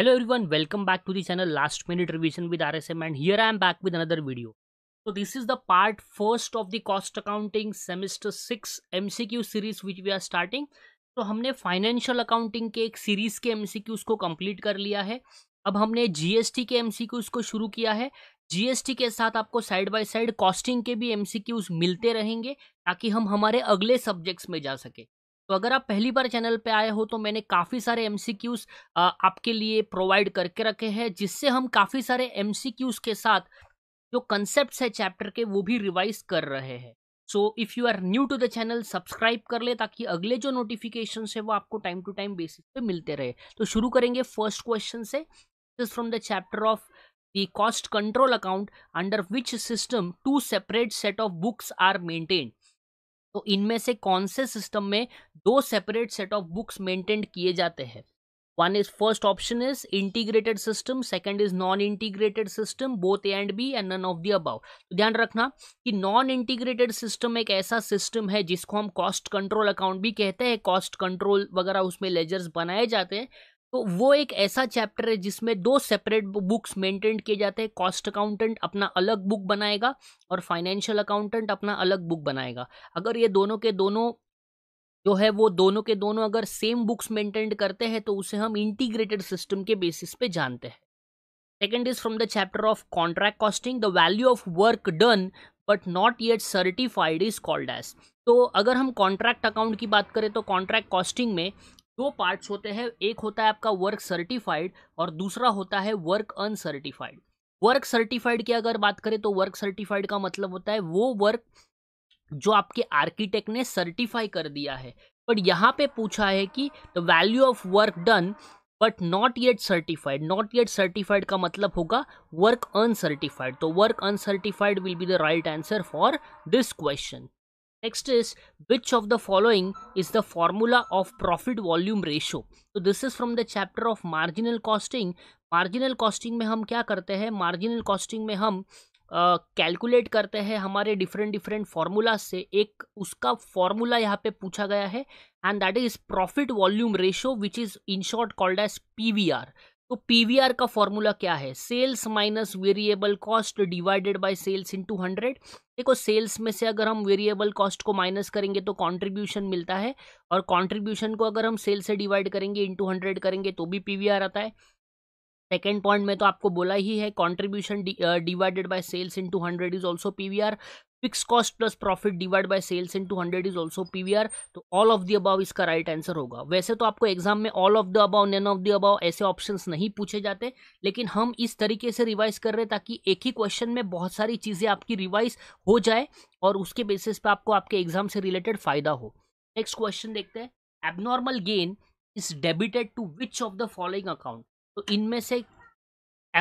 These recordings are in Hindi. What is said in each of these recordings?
hello everyone welcome back to the channel last minute revision with R S M and here I am back with another video so this is the part first of the cost accounting semester six M C Q series which we are starting तो हमने फाइनेंशियल अकाउंटिंग के एक सीरीज के एम सी एमसीक्यूज को कंप्लीट कर लिया है अब हमने जी एस टी के एम सी एमसीक्यूज को शुरू किया है जी एस टी के साथ आपको साइड बाय साइड कॉस्टिंग के भी एम सी एमसीक्यूज मिलते रहेंगे ताकि हम हमारे अगले सब्जेक्ट्स में जा सके तो अगर आप पहली बार चैनल पे आए हो तो मैंने काफ़ी सारे एम आपके लिए प्रोवाइड करके रखे हैं जिससे हम काफ़ी सारे एम के साथ जो कंसेप्ट है चैप्टर के वो भी रिवाइज कर रहे हैं so if you are new to the channel subscribe कर ले ताकि अगले जो नोटिफिकेशन है वो आपको टाइम टू टाइम बेसिस पे मिलते रहे तो शुरू करेंगे फर्स्ट क्वेश्चन से this from the chapter of the cost control account under which system two separate set of books are maintained तो इनमें से कौन से सिस्टम में दो separate set of books maintain किए जाते हैं one is first option is integrated system second is non integrated system both and B and none of of above तो ध्यान रखना कि नॉन इंटीग्रेटेड सिस्टम एक ऐसा सिस्टम है जिसको हम कॉस्ट कंट्रोल अकाउंट भी कहते हैं कॉस्ट कंट्रोल वगैरह उसमें लेजर्स बनाए जाते हैं तो वो एक ऐसा चैप्टर है जिसमें दो सेपरेट बुक्स मेंटेन किए जाते हैं कॉस्ट अकाउंटेंट अपना अलग बुक बनाएगा और फाइनेंशियल अकाउंटेंट अपना अलग बुक बनाएगा अगर ये दोनों के दोनों जो है वो दोनों के दोनों अगर सेम बुक्स मेंटेन करते हैं तो उसे हम इंटीग्रेटेड सिस्टम के बेसिस पे जानते हैं second is from the chapter of contract costing the value of work done but not yet certified is called as तो अगर हम कॉन्ट्रैक्ट अकाउंट की बात करें तो कॉन्ट्रैक्ट कॉस्टिंग में दो पार्ट्स होते हैं एक होता है आपका वर्क सर्टिफाइड और दूसरा होता है वर्क अनसर्टिफाइड वर्क सर्टिफाइड की अगर बात करें तो वर्क सर्टिफाइड का मतलब होता है वो वर्क जो आपके आर्किटेक्ट ने सर्टिफाई कर दिया है बट यहाँ पे पूछा है कि the value of work done but not yet certified not yet certified का मतलब होगा वर्क अनसर्टिफाइड तो work uncertified will be the right answer for this question next is which of the following is the formula of profit volume ratio so this is from the chapter of marginal costing marginal costing में हम क्या करते हैं marginal costing में हम कैलकुलेट uh, करते हैं हमारे डिफरेंट डिफरेंट फार्मूला से एक उसका फार्मूला यहाँ पे पूछा गया है and that is profit volume ratio which is in short called as PVR तो पीवीआर का फॉर्मूला क्या है sales minus variable cost divided by sales into hundred देखो सेल्स में से अगर हम वेरिएबल कॉस्ट को माइनस करेंगे तो कंट्रीब्यूशन मिलता है और कंट्रीब्यूशन को अगर हम सेल्स से डिवाइड करेंगे इनटू हंड्रेड करेंगे तो भी पीवीआर आता है सेकेंड पॉइंट में तो आपको बोला ही है contribution divided by sales into hundred is also PVR fixed cost plus profit divide by sales into hundred is also PVR तो ऑल ऑफ द अबाव इसका राइट right आंसर होगा वैसे तो आपको एग्जाम में all of the above none of the above ऐसे ऑप्शन नहीं पूछे जाते लेकिन हम इस तरीके से रिवाइज कर रहे ताकि एक ही क्वेश्चन में बहुत सारी चीज़ें आपकी रिवाइज हो जाए और उसके बेसिस पे आपको आपके एग्जाम से रिलेटेड फायदा हो नेक्स्ट क्वेश्चन देखते हैं abnormal gain is debited to which of the following account तो इनमें से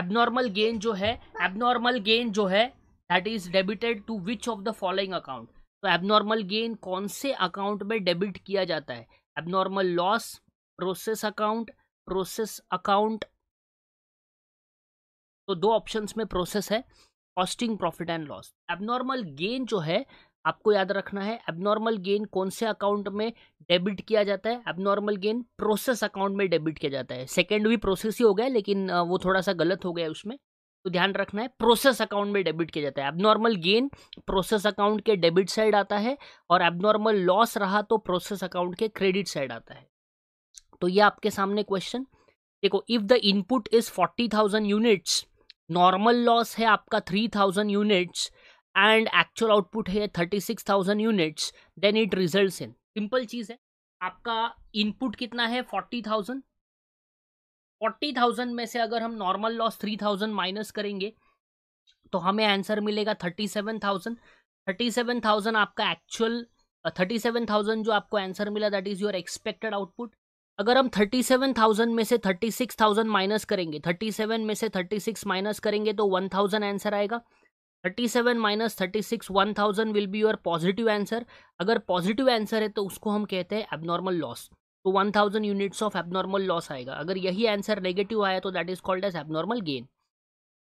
एबनॉर्मल गेन जो है एबनॉर्मल गेन जो है that is debited to which of the following account तो एबनॉर्मल गेन कौन से अकाउंट में डेबिट किया जाता है abnormal loss process account process account तो दो ऑप्शंस में प्रोसेस है costing profit and loss abnormal gain जो है आपको याद रखना है एबनॉर्मल गेन कौन से अकाउंट में डेबिट किया जाता है एबनॉर्मल गेन प्रोसेस अकाउंट में डेबिट किया जाता है सेकेंड भी प्रोसेस ही हो गया लेकिन वो थोड़ा सा गलत हो गया उसमें तो ध्यान रखना है प्रोसेस अकाउंट में डेबिट किया जाता है एबनॉर्मल गेन प्रोसेस अकाउंट के डेबिट साइड आता है और एबनॉर्मल लॉस रहा तो प्रोसेस अकाउंट के क्रेडिट साइड आता है तो ये आपके सामने क्वेश्चन देखो if the input is forty thousand units normal loss है आपका three thousand units and actual output है thirty six thousand units then it result in simple चीज़ है आपका इनपुट कितना है फोर्टी थाउजेंड फोर्टी थाउजेंड में से अगर हम normal loss three thousand minus करेंगे तो हमें आंसर मिलेगा thirty seven thousand thirty seven thousand आपका एक्चुअल थर्टी सेवन थाउजेंड जो आपको आंसर मिला that is your expected output अगर हम थर्टी सेवन थाउजेंड में से थर्टी सिक्स थाउजेंड माइनस करेंगे थर्टी सेवन में से थर्टी सिक्स माइनस करेंगे तो वन थाउजेंड आंसर आएगा thirty seven minus thirty six one thousand will be your positive answer अगर पॉजिटिव आंसर है तो उसको हम कहते हैं एबनॉर्मल लॉस तो 1000 thousand units of abnormal loss आएगा अगर यही आंसर नेगेटिव आया तो that is called as abnormal gain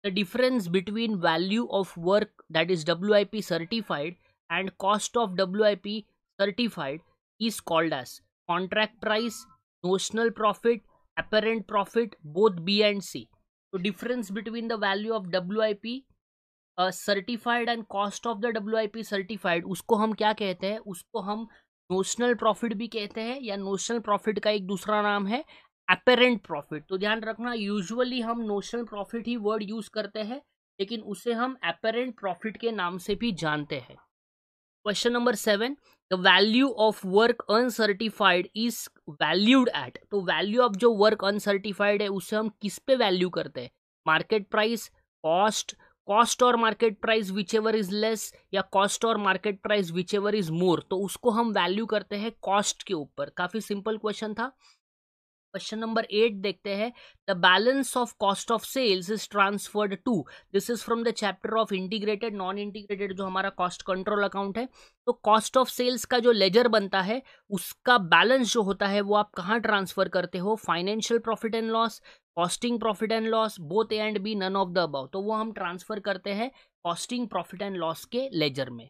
the difference between value of work that is W I P certified and cost of W I P certified is called as contract price notional profit apparent profit both B and C तो difference between the value of W I P certified and cost of the W I P certified उसको हम क्या कहते हैं उसको हम नोशनल प्रॉफिट भी कहते हैं या नोशनल प्रॉफिट का एक दूसरा नाम है अपेरेंट प्रॉफिट तो ध्यान रखना यूजुअली हम नोशनल प्रॉफिट ही वर्ड यूज़ करते हैं लेकिन उसे हम अपेरेंट प्रॉफिट के नाम से भी जानते हैं question number seven the value of work uncertified is valued at तो वैल्यू ऑफ जो वर्क अनसर्टिफाइड है उसे हम किस पे वैल्यू करते हैं मार्केट प्राइस कॉस्ट कॉस्ट और market price whichever is less या कॉस्ट और market price whichever is more तो उसको हम वैल्यू करते हैं कॉस्ट के ऊपर काफी सिंपल क्वेश्चन था क्वेश्चन नंबर एट देखते हैं the balance of cost of sales is transferred to this is from the chapter of integrated non integrated जो हमारा कॉस्ट कंट्रोल अकाउंट है तो कॉस्ट ऑफ सेल्स का जो लेजर बनता है उसका बैलेंस जो होता है वो आप कहाँ ट्रांसफर करते हो financial profit and loss costing profit and loss both A and B none of the above तो वो हम ट्रांसफर करते हैं कॉस्टिंग प्रॉफिट एंड लॉस के लेजर में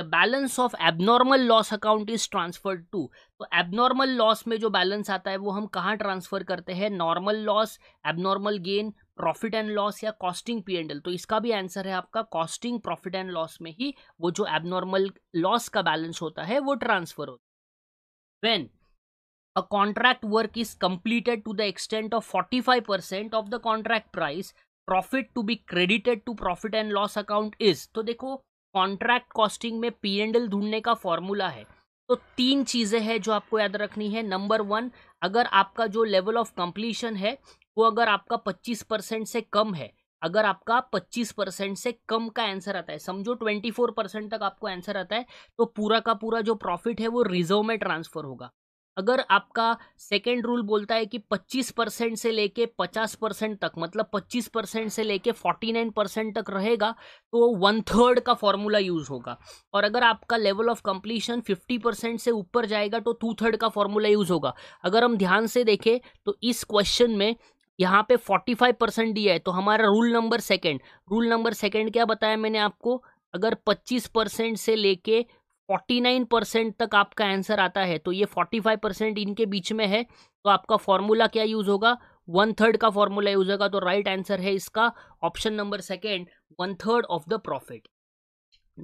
the balance of abnormal loss account is transferred to तो एबनॉर्मल लॉस में जो बैलेंस आता है वो हम कहाँ ट्रांसफर करते हैं normal loss abnormal gain profit and loss या कॉस्टिंग पी एंड एल तो इसका भी आंसर है आपका कॉस्टिंग प्रॉफिट एंड लॉस में ही वो जो एबनॉर्मल लॉस का बैलेंस होता है वो ट्रांसफर होता है when a contract work is completed to the extent of 45% of the contract price profit to be credited to profit and loss account is तो देखो कॉन्ट्रैक्ट कॉस्टिंग में पी एंड एल ढूंढने का फॉर्मूला है तो तीन चीज़ें हैं जो आपको याद रखनी है नंबर वन अगर आपका जो लेवल ऑफ कंप्लीशन है वो अगर आपका 25 परसेंट से कम है अगर आपका 25 परसेंट से कम का आंसर आता है समझो 24 परसेंट तक आपको आंसर आता है तो पूरा का पूरा जो प्रॉफिट है वो रिजर्व में ट्रांसफर होगा अगर आपका सेकेंड रूल बोलता है कि 25 परसेंट से लेके 50 परसेंट तक मतलब 25 परसेंट से लेके 49 परसेंट तक रहेगा तो वन थर्ड का फॉर्मूला यूज़ होगा और अगर आपका लेवल ऑफ कंप्लीशन 50 परसेंट से ऊपर जाएगा तो टू थर्ड का फॉर्मूला यूज़ होगा अगर हम ध्यान से देखें तो इस क्वेश्चन में यहाँ पे 45 परसेंट दिया है तो हमारा rule number second rule number second क्या बताया मैंने आपको अगर 25 परसेंट से लेके 49 परसेंट तक आपका आंसर आता है तो ये 45 परसेंट इनके बीच में है तो आपका फॉर्मूला क्या यूज़ होगा वन थर्ड का फॉर्मूला यूज होगा तो राइट right आंसर है इसका option number second one third of the profit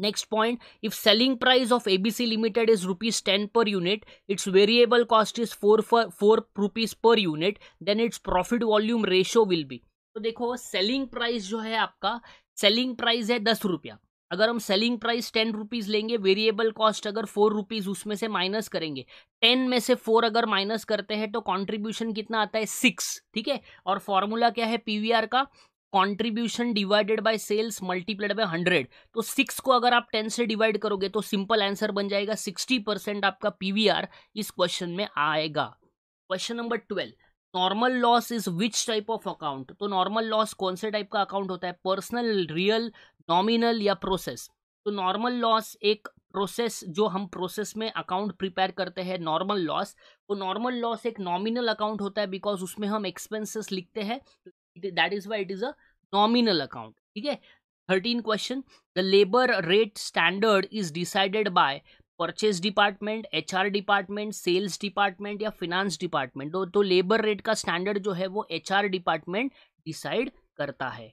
next point if selling price of ABC limited is rupees ten per unit its variable cost is four four rupees per unit then its profit volume ratio will be तो देखो सेलिंग प्राइस जो है आपका सेलिंग प्राइस है दस रुपया अगर हम सेलिंग प्राइस टेन रुपीज़ लेंगे वेरिएबल कॉस्ट अगर फोर रुपीज़ उसमें से माइनस करेंगे टेन में से फोर अगर माइनस करते हैं तो कॉन्ट्रीब्यूशन कितना आता है सिक्स ठीक है और फॉर्मूला क्या है पीवीआर का contribution divided by sales multiplied by hundred तो सिक्स को अगर आप टेन से डिवाइड करोगे तो सिंपल आंसर बन जाएगा सिक्सटी परसेंट आपका आर इस क्वेश्चन में आएगा question number twelve normal loss is which type of account तो नॉर्मल लॉस कौन से टाइप का अकाउंट होता है पर्सनल रियल नॉमिनल या प्रोसेस तो नॉर्मल लॉस एक प्रोसेस जो हम प्रोसेस में अकाउंट प्रिपेयर करते हैं नॉर्मल लॉस वो तो नॉर्मल लॉस एक नॉमिनल अकाउंट होता है बिकॉज उसमें हम एक्सपेंसेस लिखते हैं that is why it is a nominal account ठीक है thirteen question the labour rate standard is decided by purchase department H R department sales department या फिनांस डिपार्टमेंट तो लेबर तो रेट का स्टैंडर्ड जो है वो एच आर डिपार्टमेंट डिसाइड करता है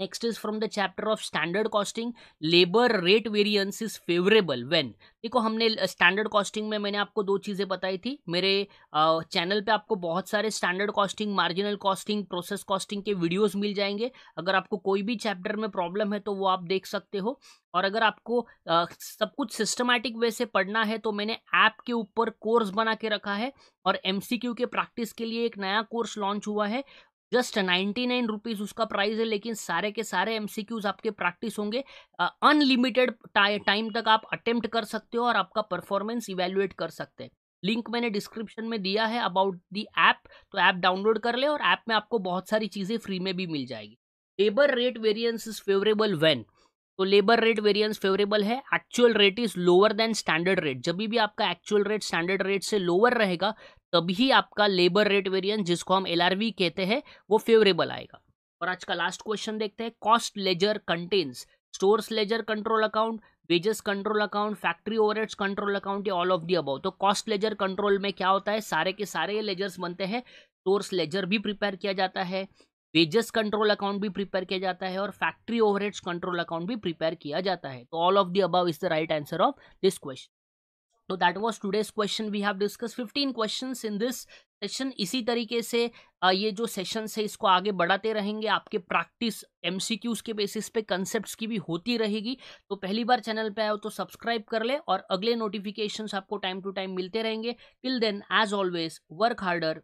next is from the chapter of standard costing labour rate variance is favourable when देखो हमने स्टैंडर्ड कॉस्टिंग में मैंने आपको दो चीज़ें बताई थी मेरे चैनल पे आपको बहुत सारे standard costing marginal costing process costing के वीडियोस मिल जाएंगे अगर आपको कोई भी चैप्टर में प्रॉब्लम है तो वो आप देख सकते हो और अगर आपको आ, सब कुछ सिस्टमैटिक वे से पढ़ना है तो मैंने ऐप के ऊपर कोर्स बना के रखा है और एम के प्रैक्टिस के लिए एक नया कोर्स लॉन्च हुआ है जस्ट नाइन्टी नाइन रुपीज़ उसका प्राइस है लेकिन सारे के सारे एमसीक्यूज आपके प्रैक्टिस होंगे अनलिमिटेड टाइम तक आप अटेम्प्ट कर सकते हो और आपका परफॉर्मेंस इवेल्युएट कर सकते हैं लिंक मैंने डिस्क्रिप्शन में दिया है अबाउट दी ऐप तो ऐप डाउनलोड कर ले और ऐप में आपको बहुत सारी चीज़ें फ्री में भी मिल जाएगी labour rate variance is favourable when तो लेबर रेट वेरियंस फेवरेबल है actual rate is lower than standard rate जब भी आपका एक्चुअल रेट स्टैंडर्ड रेट से लोअर रहेगा तभी आपका लेबर रेट वेरियंस जिसको हम एल कहते हैं वो फेवरेबल आएगा और आज का लास्ट क्वेश्चन देखते हैं cost ledger contains stores ledger control account wages control account factory overheads control account या ऑल ऑफ दी अबाउ तो कॉस्ट लेजर कंट्रोल में क्या होता है सारे के सारे लेजर्स बनते हैं स्टोर्स लेजर भी प्रिपेयर किया जाता है वेजेस कंट्रोल अकाउंट भी प्रिपेयर किया जाता है और फैक्ट्री ओवरहेड्स कंट्रोल अकाउंट भी प्रिपेयर किया जाता है तो all of the above is the right answer of this question तो that was today's question we have discuss fifteen question in this session इसी तरीके से ये जो सेशन है इसको आगे बढ़ाते रहेंगे आपके प्रैक्टिस एम के बेसिस पे कंसेप्ट की भी होती रहेगी तो पहली बार चैनल पे आए हो तो सब्सक्राइब कर ले और अगले नोटिफिकेशन आपको टाइम टू टाइम मिलते रहेंगे till then as always work harder